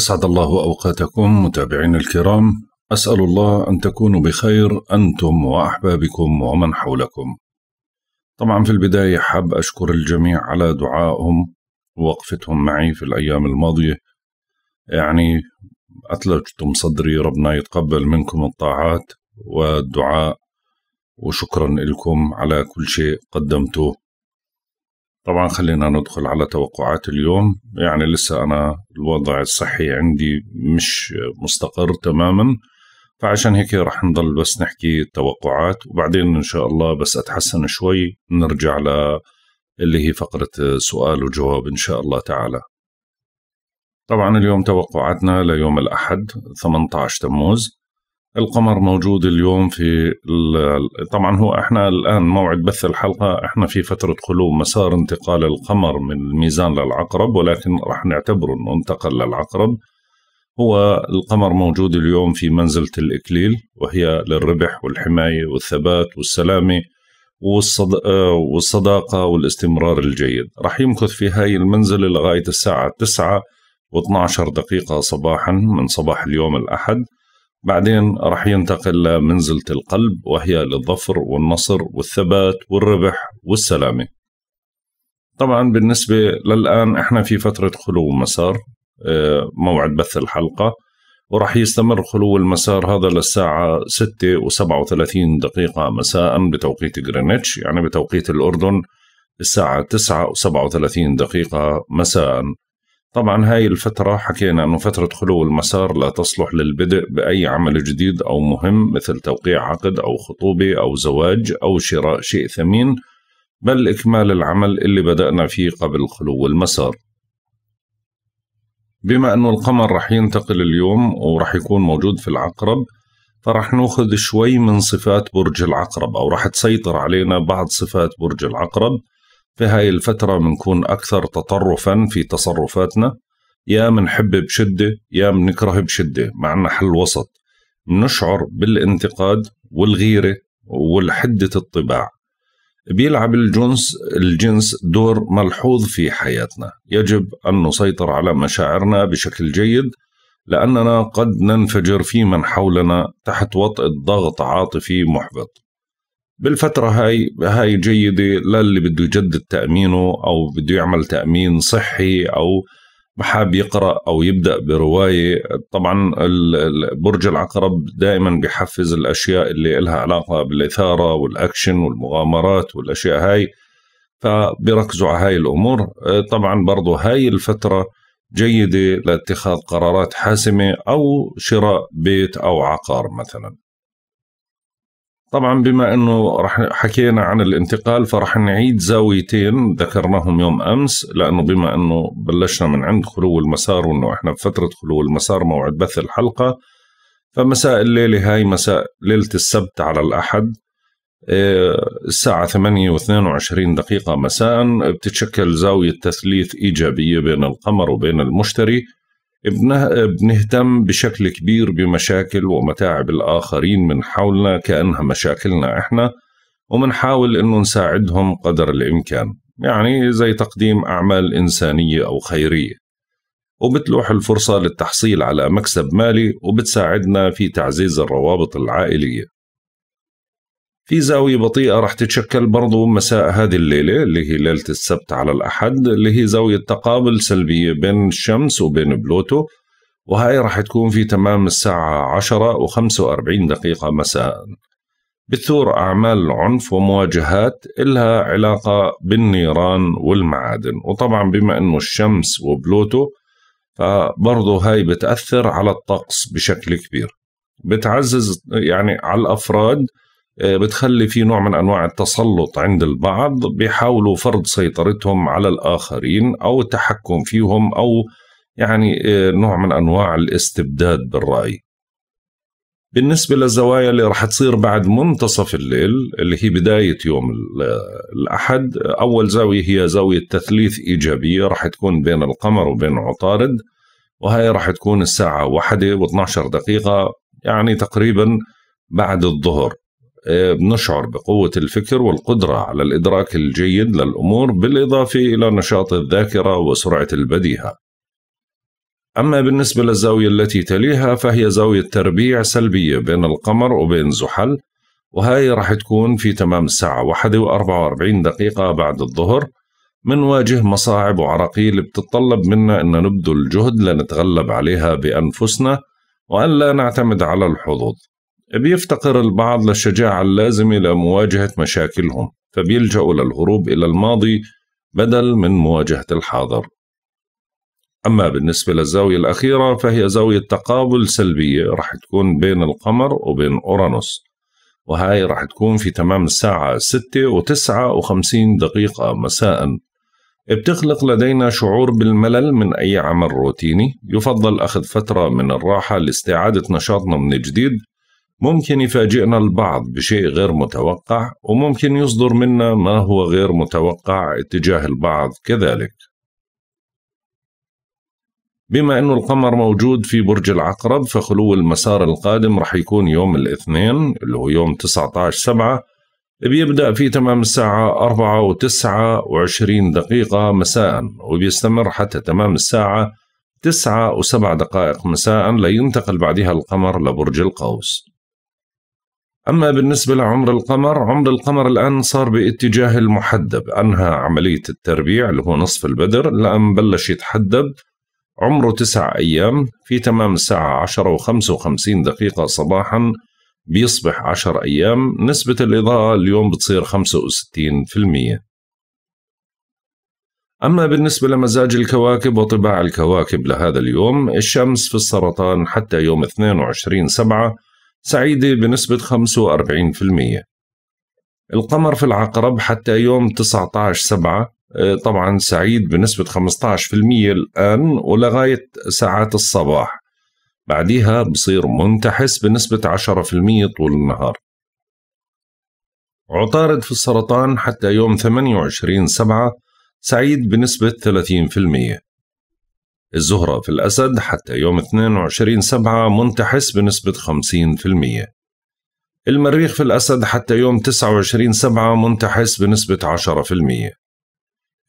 أسعد الله أوقاتكم متابعين الكرام أسأل الله أن تكونوا بخير أنتم وأحبابكم ومن حولكم طبعا في البداية حاب أشكر الجميع على دعائهم ووقفتهم معي في الأيام الماضية يعني اتلجتم صدري ربنا يتقبل منكم الطاعات والدعاء وشكرا لكم على كل شيء قدمته طبعا خلينا ندخل على توقعات اليوم يعني لسه أنا الوضع الصحي عندي مش مستقر تماما فعشان هيك رح نضل بس نحكي التوقعات وبعدين إن شاء الله بس أتحسن شوي نرجع ل اللي هي فقرة سؤال وجواب إن شاء الله تعالى طبعا اليوم توقعاتنا ليوم الأحد 18 تموز القمر موجود اليوم في طبعا هو احنا الان موعد بث الحلقه احنا في فتره خلو مسار انتقال القمر من الميزان للعقرب ولكن راح نعتبره انه انتقل للعقرب هو القمر موجود اليوم في منزله الاكليل وهي للربح والحمايه والثبات والسلامه والصد... والصداقه والاستمرار الجيد راح يمكث في هاي المنزله لغايه الساعه 9 و12 دقيقه صباحا من صباح اليوم الاحد بعدين راح ينتقل لمنزلة القلب وهي للظفر والنصر والثبات والربح والسلامة طبعا بالنسبة للآن احنا في فترة خلو مسار آه، موعد بث الحلقة وراح يستمر خلو المسار هذا للساعة 6 و37 دقيقة مساء بتوقيت غرينتش يعني بتوقيت الأردن الساعة 9 و37 دقيقة مساء طبعا هاي الفترة حكينا أنه فترة خلو المسار لا تصلح للبدء بأي عمل جديد أو مهم مثل توقيع عقد أو خطوبة أو زواج أو شراء شيء ثمين بل إكمال العمل اللي بدأنا فيه قبل خلو المسار بما أنه القمر رح ينتقل اليوم ورح يكون موجود في العقرب فرح ناخذ شوي من صفات برج العقرب أو رح تسيطر علينا بعض صفات برج العقرب في هاي الفترة بنكون أكثر تطرفا في تصرفاتنا يا منحب بشدة يا منكره بشدة معنا حل وسط نشعر بالانتقاد والغيرة والحدة الطباع بيلعب الجنس الجنس دور ملحوظ في حياتنا يجب أن نسيطر على مشاعرنا بشكل جيد لأننا قد ننفجر في من حولنا تحت وطء الضغط عاطفي محبط بالفترة هاي هاي جيدة للي بده يجدد تأمينه أو بده يعمل تأمين صحي أو حاب يقرأ أو يبدأ برواية طبعا برج العقرب دائما بيحفز الأشياء اللي إلها علاقة بالإثارة والأكشن والمغامرات والأشياء هاي فبركزوا على هاي الأمور طبعا برضو هاي الفترة جيدة لاتخاذ قرارات حاسمة أو شراء بيت أو عقار مثلا طبعا بما انه رح حكينا عن الانتقال فرح نعيد زاويتين ذكرناهم يوم امس لانه بما انه بلشنا من عند خلو المسار وانه احنا بفتره خلو المسار موعد بث الحلقه فمساء الليله هاي مساء ليله السبت على الاحد آه، الساعة ثمانية واثنين وعشرين دقيقة مساء بتتشكل زاوية تثليث إيجابية بين القمر وبين المشتري بنهتم بشكل كبير بمشاكل ومتاعب الآخرين من حولنا كأنها مشاكلنا إحنا ومنحاول أنه نساعدهم قدر الإمكان يعني زي تقديم أعمال إنسانية أو خيرية وبتلوح الفرصة للتحصيل على مكسب مالي وبتساعدنا في تعزيز الروابط العائلية في زاوية بطيئة رح تتشكل برضو مساء هذه الليلة اللي هي ليلة السبت على الأحد اللي هي زاوية تقابل سلبية بين الشمس وبين بلوتو وهاي رح تكون في تمام الساعة عشرة وخمسة وأربعين دقيقة مساء بتثور أعمال عنف ومواجهات إلها علاقة بالنيران والمعادن وطبعا بما أنه الشمس وبلوتو فبرضه هاي بتأثر على الطقس بشكل كبير بتعزز يعني على الأفراد آه، بتخلي في نوع من انواع التسلط عند البعض بيحاولوا فرض سيطرتهم على الاخرين او التحكم فيهم او يعني آه، نوع من انواع الاستبداد بالراي. بالنسبه للزوايا اللي راح تصير بعد منتصف الليل اللي هي بدايه يوم الاحد، اول زاويه هي زاويه تثليث ايجابيه راح تكون بين القمر وبين عطارد وهي راح تكون الساعه 1 و12 دقيقه يعني تقريبا بعد الظهر. آه، نشعر بقوة الفكر والقدرة على الإدراك الجيد للأمور بالإضافة إلى نشاط الذاكرة وسرعة البديهة. أما بالنسبة للزاوية التي تليها فهي زاوية تربيع سلبية بين القمر وبين زحل وهي راح تكون في تمام الساعة 1 و44 دقيقة بعد الظهر منواجه مصاعب وعراقيل بتتطلب منا أن نبذل جهد لنتغلب عليها بأنفسنا وأن لا نعتمد على الحظوظ بيفتقر البعض للشجاعة اللازمة لمواجهة مشاكلهم فبيلجأوا للهروب إلى الماضي بدل من مواجهة الحاضر أما بالنسبة للزاوية الأخيرة فهي زاوية تقابل سلبية رح تكون بين القمر وبين أورانوس وهاي رح تكون في تمام الساعة 6 و 59 دقيقة مساء بتخلق لدينا شعور بالملل من أي عمل روتيني يفضل أخذ فترة من الراحة لاستعادة نشاطنا من جديد ممكن يفاجئنا البعض بشيء غير متوقع وممكن يصدر منا ما هو غير متوقع اتجاه البعض كذلك بما أنه القمر موجود في برج العقرب فخلو المسار القادم رح يكون يوم الاثنين اللي هو يوم 19 سبعة بيبدأ في تمام الساعة أربعة وتسعة وعشرين دقيقة مساء وبيستمر حتى تمام الساعة تسعة وسبع دقائق مساء لينتقل بعدها القمر لبرج القوس أما بالنسبة لعمر القمر عمر القمر الآن صار باتجاه المحدب أنهى عملية التربيع اللي هو نصف البدر الآن بلش يتحدب عمره تسع أيام في تمام الساعة عشرة وخمسة وخمسين دقيقة صباحا بيصبح عشر أيام نسبة الإضاءة اليوم بتصير خمسة وستين في المية أما بالنسبة لمزاج الكواكب وطباع الكواكب لهذا اليوم الشمس في السرطان حتى يوم 22 سبعة سعيدة بنسبة 45% القمر في العقرب حتى يوم 19 سبعة آه، طبعا سعيد بنسبة 15% الآن ولغاية ساعات الصباح بعدها بصير منتحس بنسبة 10% طول النهار عطارد في السرطان حتى يوم 28 سبعة سعيد بنسبة 30% الزهرة في الأسد حتى يوم 22 سبعة منتحس بنسبة 50% المريخ في الأسد حتى يوم 29 سبعة منتحس بنسبة 10%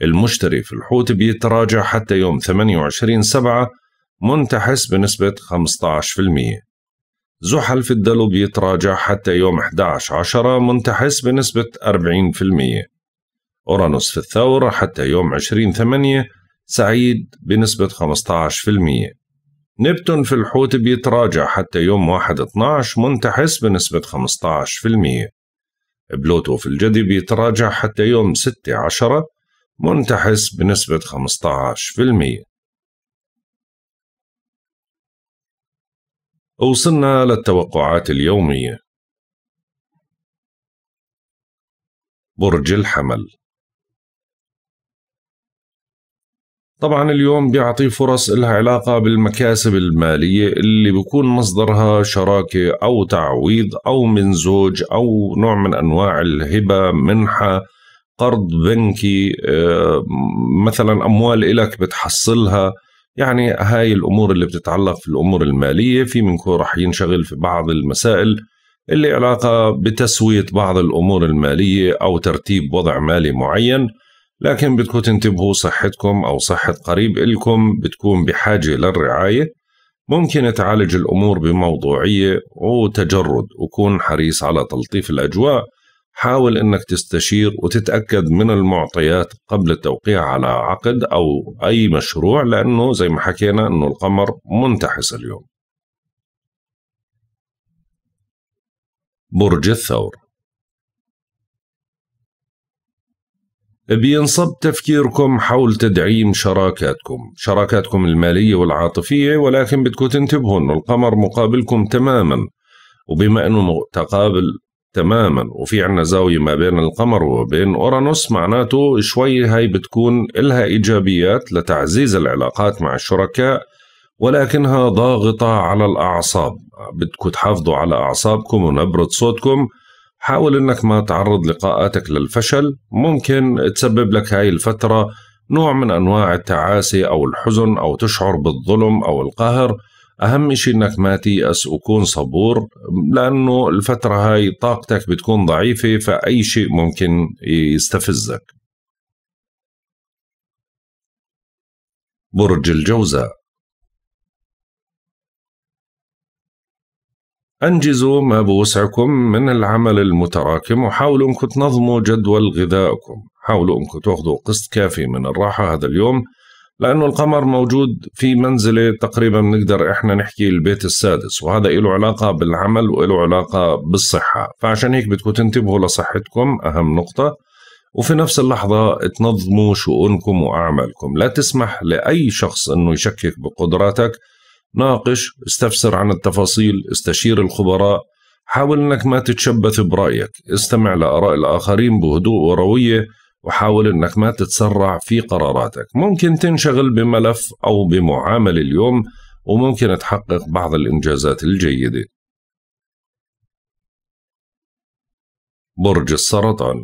المشتري في الحوت بيتراجع حتى يوم 28 سبعة منتحس بنسبة 15% زحل في الدلو بيتراجع حتى يوم 11 عشرة منتحس بنسبة 40% أورانوس في الثور حتى يوم 20 ثمانية سعيد بنسبة 15% نبتون في الحوت بيتراجع حتى يوم 1/12 منتحس بنسبة 15% بلوتو في الجدي بيتراجع حتى يوم 6/10 منتحس بنسبة 15% وصلنا للتوقعات اليومية برج الحمل طبعا اليوم بيعطي فرص لها علاقة بالمكاسب المالية اللي بيكون مصدرها شراكة أو تعويض أو من زوج أو نوع من أنواع الهبة منحة قرض بنكي آه، مثلا أموال إلك بتحصلها يعني هاي الأمور اللي بتتعلق في الأمور المالية في منكم رح ينشغل في بعض المسائل اللي علاقة بتسوية بعض الأمور المالية أو ترتيب وضع مالي معين لكن بدكم تنتبهوا صحتكم أو صحة قريب إلكم بتكون بحاجة للرعاية ممكن تعالج الأمور بموضوعية وتجرد وكون حريص على تلطيف الأجواء حاول أنك تستشير وتتأكد من المعطيات قبل التوقيع على عقد أو أي مشروع لأنه زي ما حكينا أنه القمر منتحس اليوم برج الثور بينصب تفكيركم حول تدعيم شراكاتكم شراكاتكم المالية والعاطفية ولكن بدكم تنتبهوا أنه القمر مقابلكم تماما وبما أنه متقابل تماما وفي عنا زاوية ما بين القمر وبين أورانوس معناته شوي هاي بتكون إلها إيجابيات لتعزيز العلاقات مع الشركاء ولكنها ضاغطة على الأعصاب بدكم تحافظوا على أعصابكم ونبرة صوتكم حاول انك ما تعرض لقاءاتك للفشل ممكن تسبب لك هاي الفتره نوع من انواع التعاسه او الحزن او تشعر بالظلم او القهر اهم شيء انك ما تيأس وكون صبور لانه الفتره هاي طاقتك بتكون ضعيفه فاي شيء ممكن يستفزك برج الجوزاء أنجزوا ما بوسعكم من العمل المتراكم وحاولوا أنكم تنظموا جدول غذائكم حاولوا أنكم تأخذوا قسط كافي من الراحة هذا اليوم لأنه القمر موجود في منزلة تقريبا بنقدر إحنا نحكي البيت السادس وهذا له علاقة بالعمل وله علاقة بالصحة فعشان هيك بدكم تنتبهوا لصحتكم أهم نقطة وفي نفس اللحظة تنظموا شؤونكم وأعمالكم لا تسمح لأي شخص أنه يشكك بقدراتك ناقش استفسر عن التفاصيل استشير الخبراء حاول أنك ما تتشبث برأيك استمع لآراء الآخرين بهدوء وروية وحاول أنك ما تتسرع في قراراتك ممكن تنشغل بملف أو بمعاملة اليوم وممكن تحقق بعض الإنجازات الجيدة برج السرطان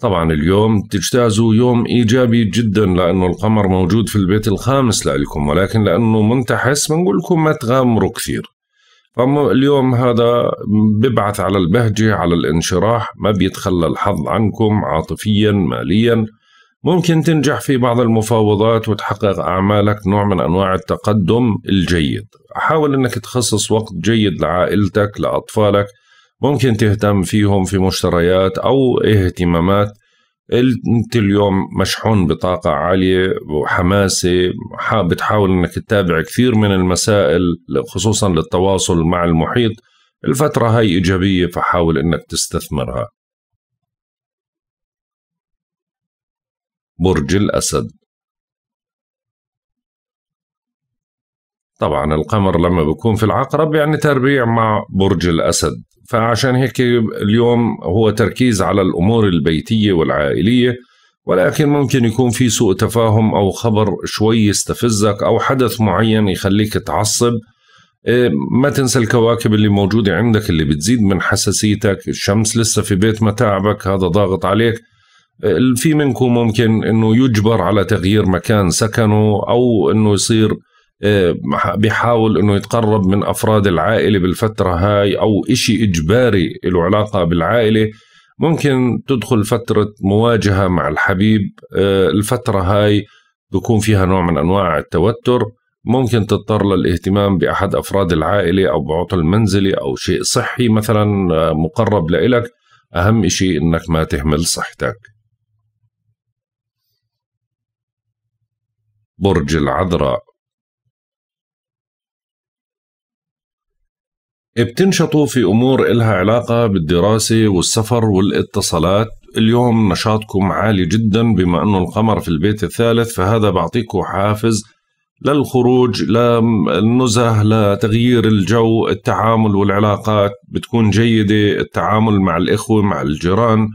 طبعا اليوم تجتازوا يوم إيجابي جدا لأنه القمر موجود في البيت الخامس لإلكم ولكن لأنه منتحس بنقول لكم ما تغامروا كثير فاليوم هذا ببعث على البهجة على الانشراح ما بيتخلى الحظ عنكم عاطفيا ماليا ممكن تنجح في بعض المفاوضات وتحقق أعمالك نوع من أنواع التقدم الجيد حاول أنك تخصص وقت جيد لعائلتك لأطفالك ممكن تهتم فيهم في مشتريات أو اهتمامات أنت اليوم مشحون بطاقة عالية وحماسة بتحاول أنك تتابع كثير من المسائل خصوصا للتواصل مع المحيط الفترة هاي إيجابية فحاول أنك تستثمرها برج الأسد طبعا القمر لما بيكون في العقرب يعني تربيع مع برج الأسد فعشان هيك اليوم هو تركيز على الامور البيتيه والعائليه ولكن ممكن يكون في سوء تفاهم او خبر شوي يستفزك او حدث معين يخليك تعصب إيه، ما تنسى الكواكب اللي موجوده عندك اللي بتزيد من حساسيتك الشمس لسه في بيت متاعبك هذا ضاغط عليك إيه، في منكم ممكن انه يجبر على تغيير مكان سكنه او انه يصير بيحاول انه يتقرب من افراد العائله بالفتره هاي او إشي اجباري له علاقه بالعائله ممكن تدخل فتره مواجهه مع الحبيب آه، الفتره هاي بكون فيها نوع من انواع التوتر ممكن تضطر للاهتمام باحد افراد العائله او بعطل منزلي او شيء صحي مثلا آه، مقرب لإلك اهم شيء انك ما تهمل صحتك برج العذراء بتنشطوا في أمور إلها علاقة بالدراسة والسفر والاتصالات اليوم نشاطكم عالي جدا بما أنه القمر في البيت الثالث فهذا بعطيكم حافز للخروج للنزه لتغيير الجو التعامل والعلاقات بتكون جيدة التعامل مع الإخوة مع الجيران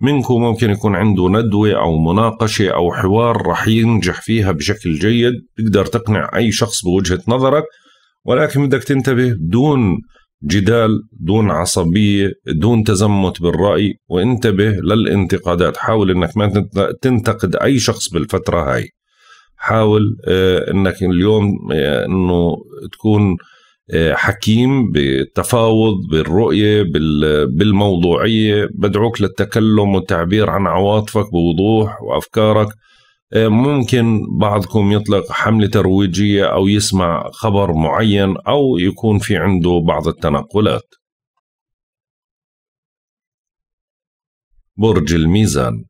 منكم ممكن يكون عنده ندوة أو مناقشة أو حوار رح ينجح فيها بشكل جيد تقدر تقنع أي شخص بوجهة نظرك ولكن بدك تنتبه دون جدال دون عصبية دون تزمت بالرأي وانتبه للانتقادات حاول انك ما تنتقد اي شخص بالفترة هاي حاول آه، انك اليوم آه، انه تكون آه، حكيم بالتفاوض بالرؤية بالموضوعية بدعوك للتكلم والتعبير عن عواطفك بوضوح وأفكارك آه، ممكن بعضكم يطلق حملة ترويجية أو يسمع خبر معين أو يكون في عنده بعض التنقلات برج الميزان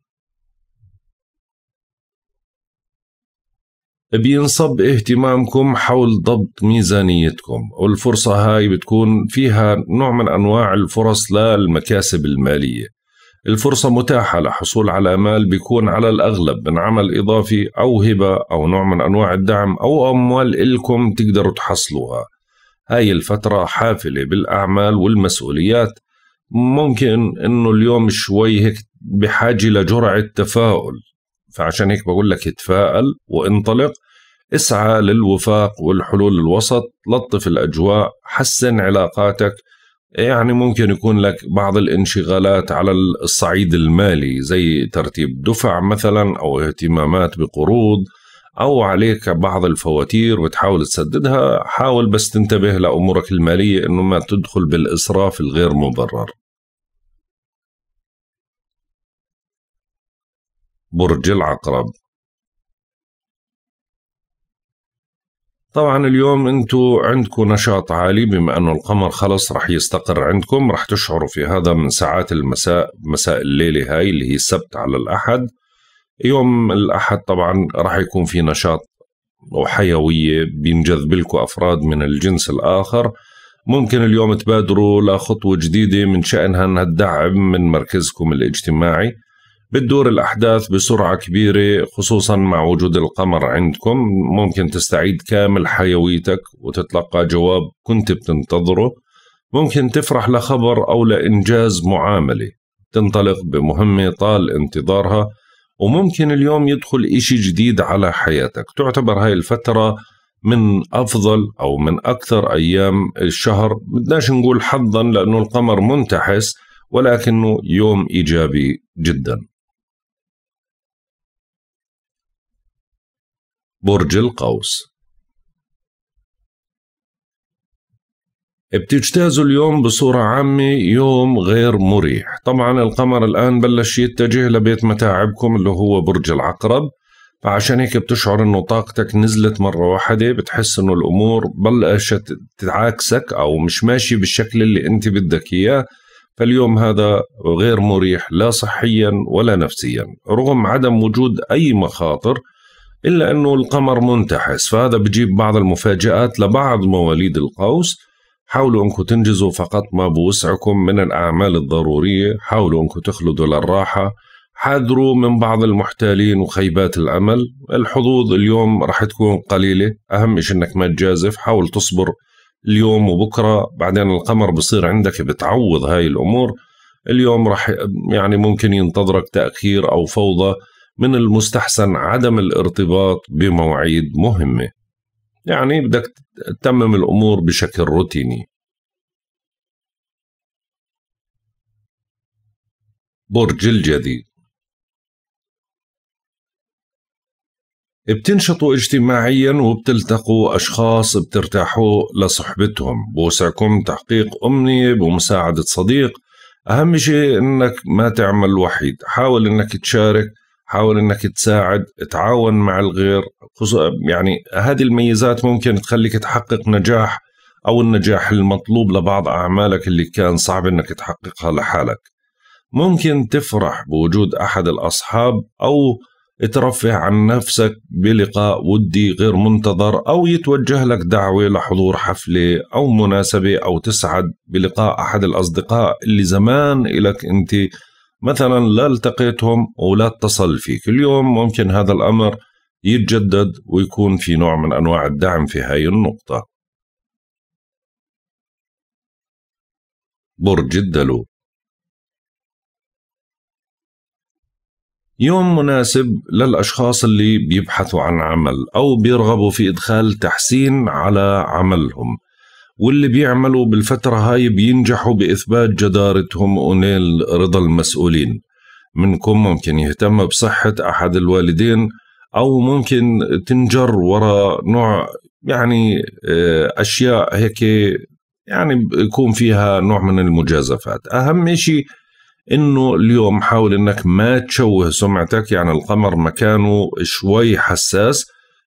بينصب اهتمامكم حول ضبط ميزانيتكم والفرصة هاي بتكون فيها نوع من أنواع الفرص للمكاسب المالية الفرصة متاحة لحصول على مال بيكون على الأغلب من عمل إضافي أو هبة أو نوع من أنواع الدعم أو أموال إلكم تقدروا تحصلوها هاي الفترة حافلة بالأعمال والمسؤوليات ممكن إنه اليوم شوي هيك بحاجة لجرعة تفاؤل فعشان هيك بقول لك تفائل وانطلق اسعى للوفاق والحلول الوسط لطف الأجواء حسن علاقاتك يعني ممكن يكون لك بعض الانشغالات على الصعيد المالي زي ترتيب دفع مثلا او اهتمامات بقروض او عليك بعض الفواتير وتحاول تسددها حاول بس تنتبه لامورك الماليه انه ما تدخل بالاسراف الغير مبرر برج العقرب طبعا اليوم انتو عندكم نشاط عالي بما انه القمر خلص رح يستقر عندكم رح تشعروا في هذا من ساعات المساء مساء الليله هاي اللي هي السبت على الاحد يوم الاحد طبعا رح يكون في نشاط وحيويه بينجذب لكم افراد من الجنس الاخر ممكن اليوم تبادروا لخطوه جديده من شانها انها تدعم من مركزكم الاجتماعي بتدور الأحداث بسرعة كبيرة خصوصا مع وجود القمر عندكم ممكن تستعيد كامل حيويتك وتتلقى جواب كنت بتنتظره ممكن تفرح لخبر أو لإنجاز معاملة تنطلق بمهمة طال انتظارها وممكن اليوم يدخل إشي جديد على حياتك تعتبر هاي الفترة من أفضل أو من أكثر أيام الشهر بدناش نقول حظا لأنه القمر منتحس ولكنه يوم إيجابي جداً برج القوس بتجتازوا اليوم بصورة عامة يوم غير مريح طبعا القمر الآن بلش يتجه لبيت متاعبكم اللي هو برج العقرب فعشان هيك بتشعر انه طاقتك نزلت مرة واحدة بتحس انه الامور بلشت تعاكسك او مش ماشي بالشكل اللي انت بدك اياه فاليوم هذا غير مريح لا صحيا ولا نفسيا رغم عدم وجود اي مخاطر إلا أنه القمر منتحس فهذا بجيب بعض المفاجآت لبعض مواليد القوس حاولوا أنكم تنجزوا فقط ما بوسعكم من الأعمال الضرورية حاولوا أنكم تخلدوا للراحة حذروا من بعض المحتالين وخيبات الأمل الحظوظ اليوم رح تكون قليلة أهم شيء أنك ما تجازف حاول تصبر اليوم وبكرة بعدين القمر بصير عندك بتعوض هاي الأمور اليوم رح يعني ممكن ينتظرك تأخير أو فوضى من المستحسن عدم الارتباط بمواعيد مهمه يعني بدك تتمم الامور بشكل روتيني برج الجدي بتنشطوا اجتماعيا وبتلتقوا أشخاص بترتاحوا لصحبتهم بوسعكم تحقيق أمنية بمساعدة صديق أهم شيء أنك ما تعمل وحيد حاول أنك تشارك حاول انك تساعد تعاون مع الغير يعني هذه الميزات ممكن تخليك تحقق نجاح او النجاح المطلوب لبعض اعمالك اللي كان صعب انك تحققها لحالك ممكن تفرح بوجود احد الاصحاب او ترفه عن نفسك بلقاء ودي غير منتظر او يتوجه لك دعوه لحضور حفله او مناسبه او تسعد بلقاء احد الاصدقاء اللي زمان الك انت مثلا لا التقيتهم ولا اتصل فيك اليوم ممكن هذا الأمر يتجدد ويكون في نوع من أنواع الدعم في هاي النقطة برج الدلو يوم مناسب للأشخاص اللي بيبحثوا عن عمل أو بيرغبوا في إدخال تحسين على عملهم واللي بيعملوا بالفترة هاي بينجحوا بإثبات جدارتهم ونيل رضا المسؤولين منكم ممكن يهتم بصحة أحد الوالدين أو ممكن تنجر وراء نوع يعني آه، أشياء هيك يعني يكون فيها نوع من المجازفات أهم شيء انه اليوم حاول انك ما تشوه سمعتك يعني القمر مكانه شوي حساس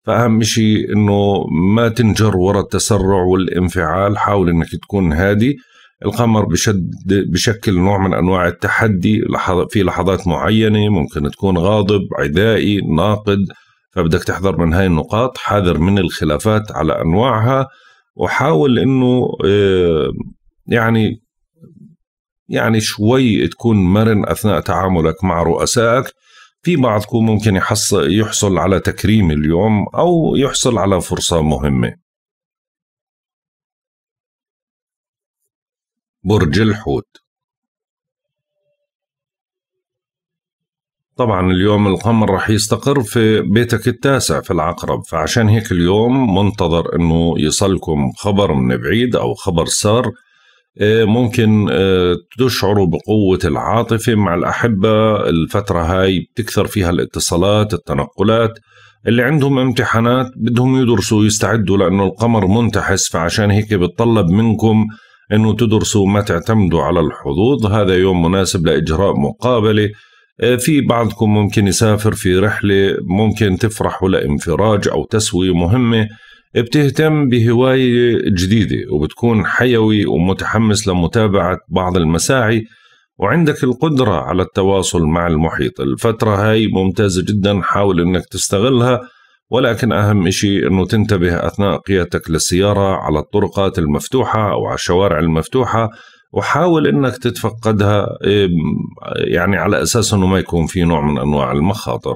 فأهم شيء أنه ما تنجر وراء التسرع والانفعال حاول أنك تكون هادي القمر بشد بشكل نوع من انواع التحدي في لحظات معينه ممكن تكون غاضب عدائي ناقد فبدك تحذر من هاي النقاط حذر من الخلافات على انواعها وحاول انه آه، يعني يعني شوي تكون مرن اثناء تعاملك مع رؤسائك في بعضكم ممكن يحص يحصل على تكريم اليوم أو يحصل على فرصة مهمة برج الحوت طبعا اليوم القمر رح يستقر في بيتك التاسع في العقرب فعشان هيك اليوم منتظر انه يصلكم خبر من بعيد او خبر سار إيه، ممكن إيه، تشعروا بقوة العاطفة مع الأحبة الفترة هاي بتكثر فيها الاتصالات التنقلات اللي عندهم امتحانات بدهم يدرسوا يستعدوا لأنه القمر منتحس فعشان هيك بتطلب منكم أنه تدرسوا ما تعتمدوا على الحظوظ هذا يوم مناسب لإجراء مقابلة إيه، في بعضكم ممكن يسافر في رحلة ممكن تفرحوا لانفراج أو تسوية مهمة بتهتم بهواية جديدة وبتكون حيوي ومتحمس لمتابعة بعض المساعي وعندك القدرة على التواصل مع المحيط الفترة هاي ممتازة جدا حاول انك تستغلها ولكن أهم شيء أنه تنتبه أثناء قيادتك للسيارة على الطرقات المفتوحة أو على الشوارع المفتوحة وحاول أنك تتفقدها إيه، يعني على أساس أنه ما يكون في نوع من أنواع المخاطر